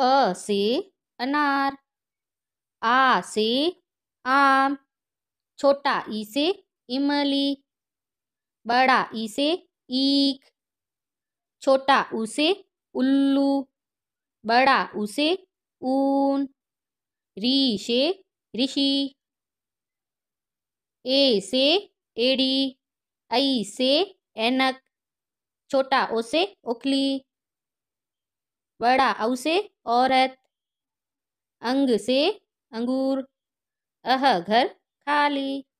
अ से अनार आ से आम छोटा ई से इमली बड़ा ई से ईख छोटा ऊ से उल्लू बड़ा ऊ से ऊन री से ऋषि ए से एड़ी ऐ से एनक छोटा ओ से ओखली बड़ा औ से औरत अंग से अंगूर अह घर खाली